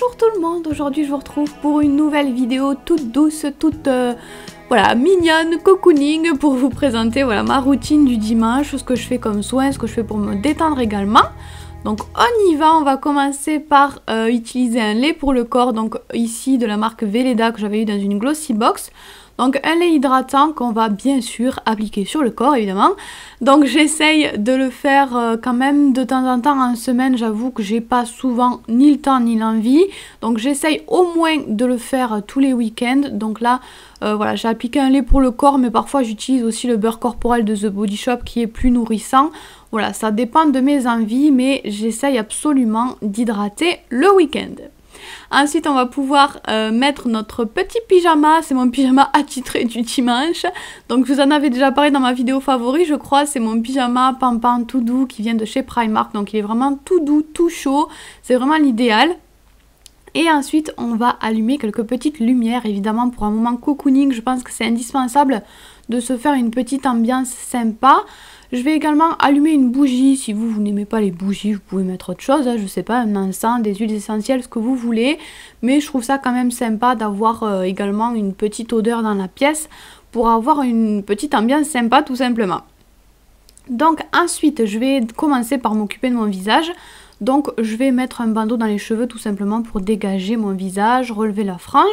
Bonjour tout le monde, aujourd'hui je vous retrouve pour une nouvelle vidéo toute douce, toute euh, voilà, mignonne, cocooning pour vous présenter voilà, ma routine du dimanche, ce que je fais comme soin, ce que je fais pour me détendre également. Donc on y va, on va commencer par euh, utiliser un lait pour le corps, donc ici de la marque Veleda que j'avais eu dans une glossy box. Donc un lait hydratant qu'on va bien sûr appliquer sur le corps évidemment. Donc j'essaye de le faire euh, quand même de temps en temps en semaine. J'avoue que j'ai pas souvent ni le temps ni l'envie. Donc j'essaye au moins de le faire tous les week-ends. Donc là euh, voilà j'ai appliqué un lait pour le corps mais parfois j'utilise aussi le beurre corporel de The Body Shop qui est plus nourrissant. Voilà ça dépend de mes envies mais j'essaye absolument d'hydrater le week-end. Ensuite, on va pouvoir euh, mettre notre petit pyjama. C'est mon pyjama attitré du dimanche. Donc, je vous en avez déjà parlé dans ma vidéo favori, je crois. C'est mon pyjama pampan tout doux qui vient de chez Primark. Donc, il est vraiment tout doux, tout chaud. C'est vraiment l'idéal. Et ensuite, on va allumer quelques petites lumières, évidemment, pour un moment cocooning. Je pense que c'est indispensable de se faire une petite ambiance sympa. Je vais également allumer une bougie. Si vous, vous n'aimez pas les bougies, vous pouvez mettre autre chose. Hein, je ne sais pas, un encens, des huiles essentielles, ce que vous voulez. Mais je trouve ça quand même sympa d'avoir euh, également une petite odeur dans la pièce pour avoir une petite ambiance sympa tout simplement. Donc ensuite, je vais commencer par m'occuper de mon visage. Donc je vais mettre un bandeau dans les cheveux tout simplement pour dégager mon visage, relever la frange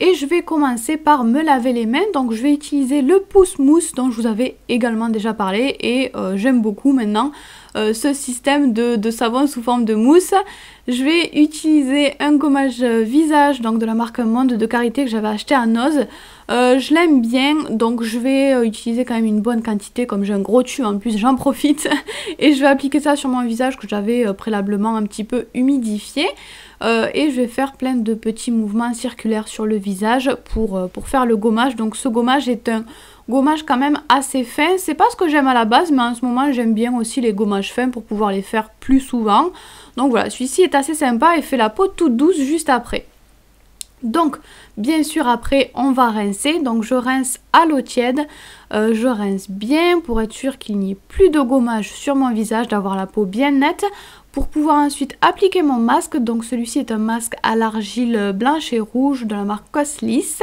et je vais commencer par me laver les mains. Donc je vais utiliser le pouce mousse dont je vous avais également déjà parlé et euh, j'aime beaucoup maintenant euh, ce système de, savon sous forme de mousse. Je vais utiliser un gommage euh, visage, donc de la marque Monde de Carité que j'avais acheté à Noz. Euh, je l'aime bien, donc je vais euh, utiliser quand même une bonne quantité, comme j'ai un gros tube en plus, j'en profite. Et je vais appliquer ça sur mon visage que j'avais préalablement un petit peu humidifié. et je vais faire plein de petits mouvements circulaires sur le visage pour, pour faire le gommage. Donc ce gommage est un gommage quand même assez fin. C'est pas ce que j'aime à la base, mais en ce moment j'aime bien aussi les gommages fins pour pouvoir les faire plus souvent. Donc voilà, celui-ci est assez sympa et fait la peau toute douce juste après. Donc, bien sûr, après, on va rincer. Donc, je rince à l'eau tiède. Euh, je rince bien pour être sûr qu'il n'y ait plus de gommage sur mon visage, d'avoir la peau bien nette. Pour pouvoir ensuite appliquer mon masque. Donc, celui-ci est un masque à l'argile blanche et rouge de la marque Coslis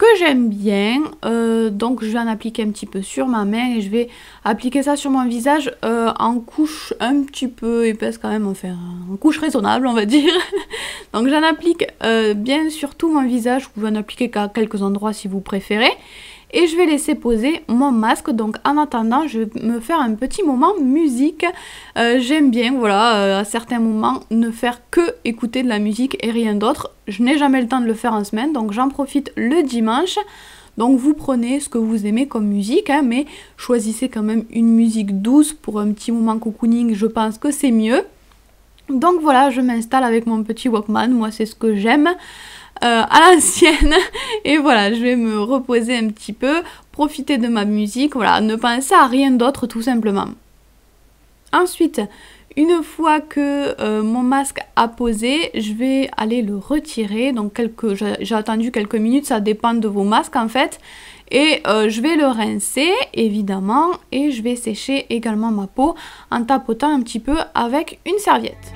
que j'aime bien. Euh, donc je vais en appliquer un petit peu sur ma main et je vais appliquer ça sur mon visage euh, en couche un petit peu épaisse quand même, enfin en couche raisonnable on va dire. donc j'en applique euh, bien sur tout mon visage, vous pouvez en appliquer qu'à quelques endroits si vous préférez et je vais laisser poser mon masque. Donc en attendant, je vais me faire un petit moment musique. Euh, j'aime bien, voilà, euh, à certains moments, ne faire que écouter de la musique et rien d'autre. Je n'ai jamais le temps de le faire en semaine, donc j'en profite le dimanche. Donc vous prenez ce que vous aimez comme musique, hein, mais choisissez quand même une musique douce pour un petit moment cocooning, je pense que c'est mieux. Donc voilà, je m'installe avec mon petit Walkman, moi c'est ce que j'aime. Euh, à l'ancienne. Et voilà, je vais me reposer un petit peu, profiter de ma musique, voilà, ne penser à rien d'autre tout simplement. Ensuite, une fois que euh, mon masque a posé, je vais aller le retirer. Donc quelques, j'ai attendu quelques minutes, ça dépend de vos masques en fait. Et euh, je vais le rincer évidemment et je vais sécher également ma peau en tapotant un petit peu avec une serviette.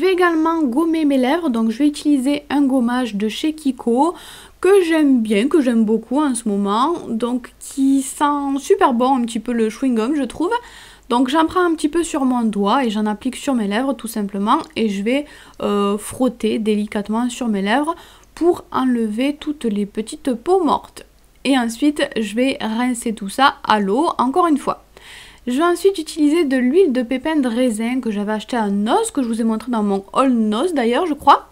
Je vais également gommer mes lèvres, donc je vais utiliser un gommage de chez Kiko que j'aime bien, que j'aime beaucoup en ce moment, donc qui sent super bon un petit peu le chewing-gum je trouve. Donc j'en prends un petit peu sur mon doigt et j'en applique sur mes lèvres tout simplement et je vais euh, frotter délicatement sur mes lèvres pour enlever toutes les petites peaux mortes. Et ensuite je vais rincer tout ça à l'eau encore une fois. Je vais ensuite utiliser de l'huile de pépins de raisin que j'avais acheté à NOS, que je vous ai montré dans mon All Noz d'ailleurs, je crois.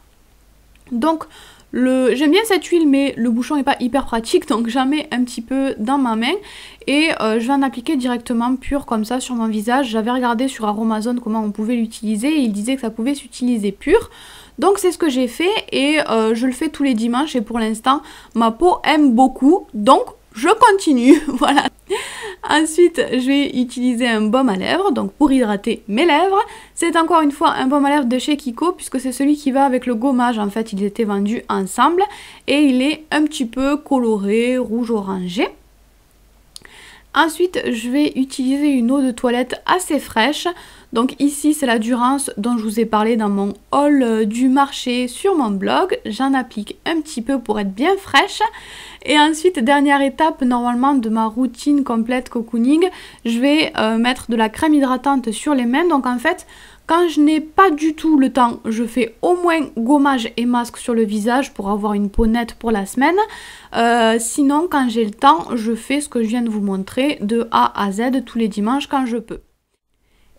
Donc, j'aime bien cette huile, mais le bouchon n'est pas hyper pratique, donc j'en mets un petit peu dans ma main. Et euh, je vais en appliquer directement pur comme ça sur mon visage. J'avais regardé sur Aromazone comment on pouvait l'utiliser et il disait que ça pouvait s'utiliser pur. Donc c'est ce que j'ai fait et euh, je le fais tous les dimanches et pour l'instant ma peau aime beaucoup donc je continue voilà Ensuite, je vais utiliser un baume à lèvres, donc pour hydrater mes lèvres. C'est encore une fois un baume à lèvres de chez Kiko, puisque c'est celui qui va avec le gommage. En fait, ils étaient vendus ensemble et il est un petit peu coloré, rouge-orangé. Ensuite, je vais utiliser une eau de toilette assez fraîche. Donc ici, c'est la Durance dont je vous ai parlé dans mon haul euh, du marché sur mon blog. J'en applique un petit peu pour être bien fraîche. Et ensuite, dernière étape normalement de ma routine complète cocooning, je vais euh, mettre de la crème hydratante sur les mains. Donc en fait, quand je n'ai pas du tout le temps, je fais au moins gommage et masque sur le visage pour avoir une peau nette pour la semaine. Euh, sinon, quand j'ai le temps, je fais ce que je viens de vous montrer de A à Z tous les dimanches quand je peux.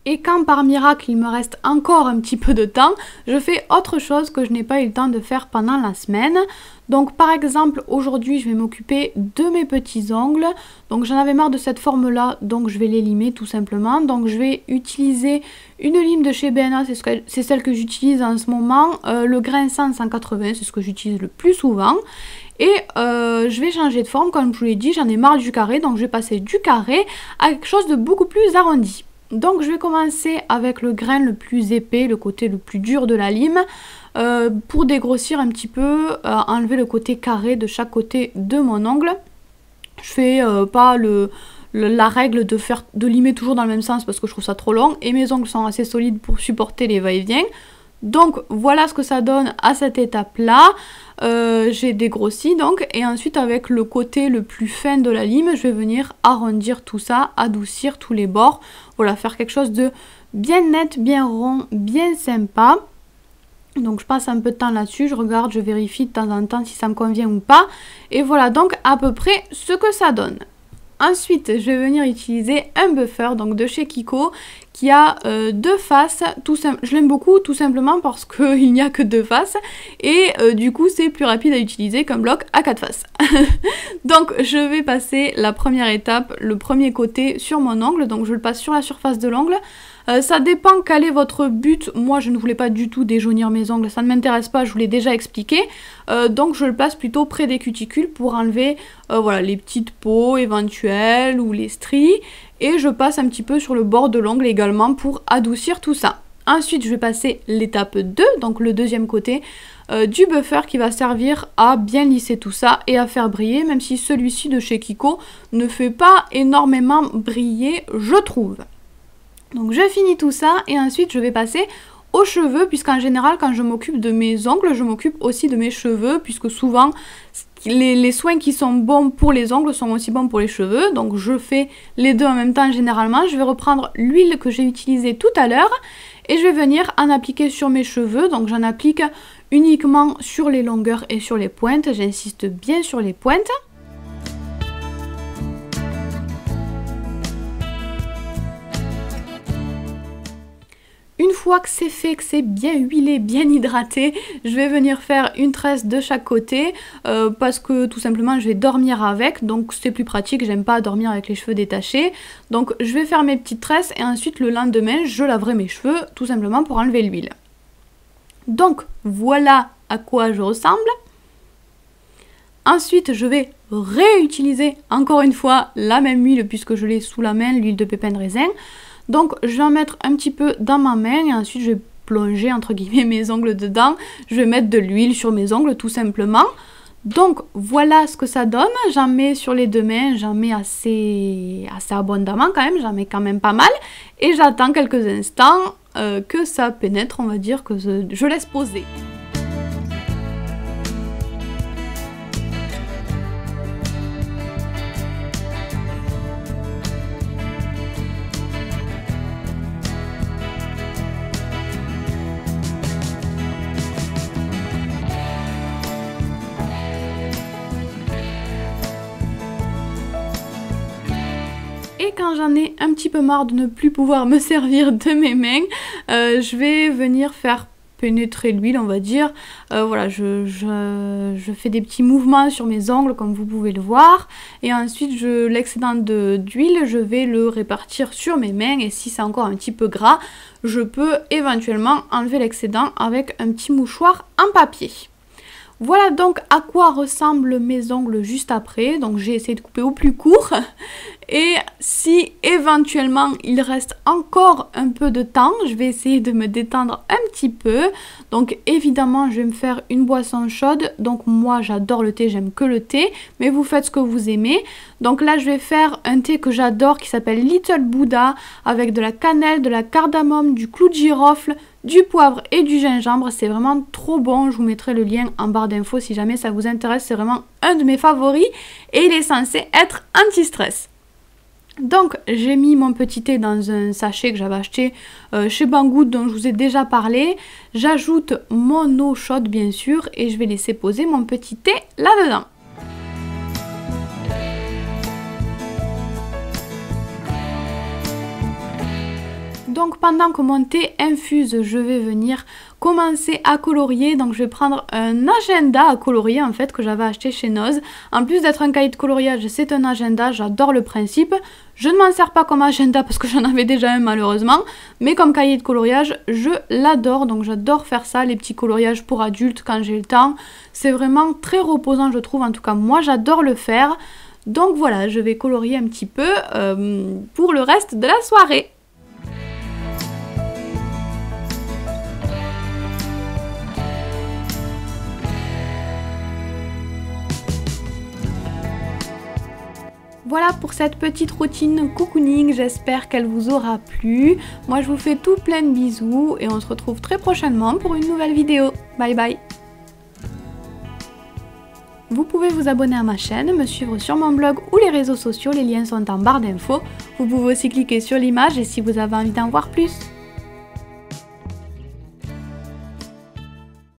Et quand par miracle il me reste encore un petit peu de temps, je fais autre chose que je n'ai pas eu le temps de faire pendant la semaine. Donc par exemple aujourd'hui je vais m'occuper de mes petits ongles. Donc j'en avais marre de cette forme là donc je vais les limer tout simplement. Donc je vais utiliser une lime de chez BNA, c'est celle que j'utilise en ce moment. Euh, le grain 100 180 c'est ce que j'utilise le plus souvent. Et euh, je vais changer de forme comme je vous l'ai dit, j'en ai marre du carré donc je vais passer du carré à quelque chose de beaucoup plus arrondi. Donc je vais commencer avec le grain le plus épais, le côté le plus dur de la lime, euh, pour dégrossir un petit peu, euh, enlever le côté carré de chaque côté de mon ongle. Je fais euh, pas le, la règle de, faire, de limer toujours dans le même sens parce que je trouve ça trop long et mes ongles sont assez solides pour supporter les va-et-vient. Donc voilà ce que ça donne à cette étape-là. Euh, j'ai dégrossi donc et ensuite avec le côté le plus fin de la lime, je vais venir arrondir tout ça, adoucir tous les bords. Voilà, faire quelque chose de bien net, bien rond, bien sympa. Donc je passe un peu de temps là-dessus, je regarde, je vérifie de temps en temps si ça me convient ou pas. Et voilà donc à peu près ce que ça donne. Ensuite, je vais venir utiliser un buffer donc de chez Kiko qui a euh, deux faces. Tout je l'aime beaucoup tout simplement parce qu'il n'y a que deux faces et euh, du coup c'est plus rapide à utiliser qu'un bloc à quatre faces. donc je vais passer la première étape, le premier côté sur mon ongle. Donc je le passe sur la surface de l'ongle. Euh, ça dépend quel est votre but. Moi, je ne voulais pas du tout déjaunir mes ongles, ça ne m'intéresse pas, je vous l'ai déjà expliqué. Euh, donc, je le place plutôt près des cuticules pour enlever euh, les petites peaux éventuelles ou les stries. Et je passe un petit peu sur le bord de l'ongle également pour adoucir tout ça. Ensuite, je vais passer l'étape 2, donc le deuxième côté du buffer qui va servir à bien lisser tout ça et à faire briller, même si celui-ci de chez Kiko ne fait pas énormément briller, je trouve. Donc je finis tout ça et ensuite je vais passer aux cheveux puisqu'en général quand je m'occupe de mes ongles je m'occupe aussi de mes cheveux puisque souvent les, les, soins qui sont bons pour les ongles sont aussi bons pour les cheveux donc je fais les deux en même temps généralement je vais reprendre l'huile que j'ai utilisée tout à l'heure et je vais venir en appliquer sur mes cheveux donc j'en applique uniquement sur les longueurs et sur les pointes j'insiste bien sur les pointes fois que c'est fait, que c'est bien huilé, bien hydraté, je vais venir faire une tresse de chaque côté euh, parce que tout simplement je vais dormir avec, donc c'est plus pratique, j'aime pas dormir avec les cheveux détachés. Donc je vais faire mes petites tresses et ensuite le lendemain je laverai mes cheveux tout simplement pour enlever l'huile. Donc voilà à quoi je ressemble. Ensuite, je vais réutiliser encore une fois la même huile puisque je l'ai sous la main, l'huile de pépin de raisin. Donc je vais en mettre un petit peu dans ma main et ensuite je vais plonger entre guillemets mes ongles dedans. Je vais mettre de l'huile sur mes ongles tout simplement. Donc voilà ce que ça donne. J'en mets sur les deux mains, j'en mets assez, assez abondamment quand même, j'en mets quand même pas mal. Et j'attends quelques instants euh, que ça pénètre, on va dire, que je laisse poser. quand j'en ai un petit peu marre de ne plus pouvoir me servir de mes mains, euh, je vais venir faire pénétrer l'huile on va dire euh, voilà je, fais des petits mouvements sur mes ongles comme vous pouvez le voir et ensuite l'excédent d'huile je vais le répartir sur mes mains et si c'est encore un petit peu gras je peux éventuellement enlever l'excédent avec un petit mouchoir en papier voilà donc à quoi ressemblent mes ongles juste après. Donc j'ai essayé de couper au plus court. Et si éventuellement il reste encore un peu de temps, je vais essayer de me détendre un petit peu. Donc évidemment, je vais me faire une boisson chaude. Donc moi, j'adore le thé, j'aime que le thé. Mais vous faites ce que vous aimez. Donc là, je vais faire un thé que j'adore qui s'appelle Little Buddha avec de la cannelle, de la cardamome, du clou de girofle, du poivre et du gingembre. C'est vraiment trop bon. Je vous mettrai le lien en barre d'infos si jamais ça vous intéresse. C'est vraiment un de mes favoris et il est censé être anti-stress. Donc j'ai mis mon petit thé dans un sachet que j'avais acheté euh, chez Banggood dont je vous ai déjà parlé. J'ajoute mon eau chaude bien sûr et je vais laisser poser mon petit thé là-dedans. Donc pendant que mon thé infuse, je vais venir commencer à colorier. Donc je vais prendre un agenda à colorier en fait que j'avais acheté chez Noz. En plus d'être un cahier de coloriage, c'est un agenda, j'adore le principe. Je ne m'en sers pas comme agenda parce que j'en avais déjà un malheureusement, mais comme cahier de coloriage, je l'adore. Donc j'adore faire ça, les petits coloriages pour adultes quand j'ai le temps. C'est vraiment très reposant je trouve, en tout cas moi j'adore le faire. Donc voilà, je vais colorier un petit peu euh, pour le reste de la soirée. Voilà pour cette petite routine cocooning, j'espère qu'elle vous aura plu. Moi je vous fais tout plein de bisous et on se retrouve très prochainement pour une nouvelle vidéo. Bye bye Vous pouvez vous abonner à ma chaîne, me suivre sur mon blog ou les réseaux sociaux, les liens sont en barre d'infos. Vous pouvez aussi cliquer sur l'image et si vous avez envie d'en voir plus.